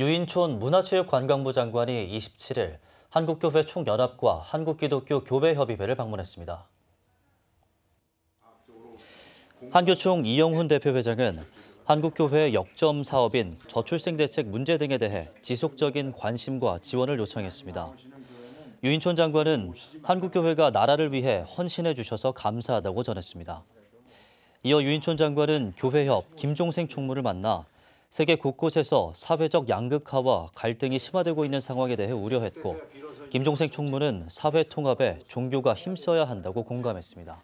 유인촌 문화체육관광부 장관이 27일 한국교회 총연합과 한국기독교 교회협의회를 방문했습니다. 한교총 이영훈 대표회장은 한국교회 역점 사업인 저출생 대책 문제 등에 대해 지속적인 관심과 지원을 요청했습니다. 유인촌 장관은 한국교회가 나라를 위해 헌신해 주셔서 감사하다고 전했습니다. 이어 유인촌 장관은 교회협 김종생 총무를 만나 세계 곳곳에서 사회적 양극화와 갈등이 심화되고 있는 상황에 대해 우려했고 김종생 총무는 사회 통합에 종교가 힘써야 한다고 공감했습니다.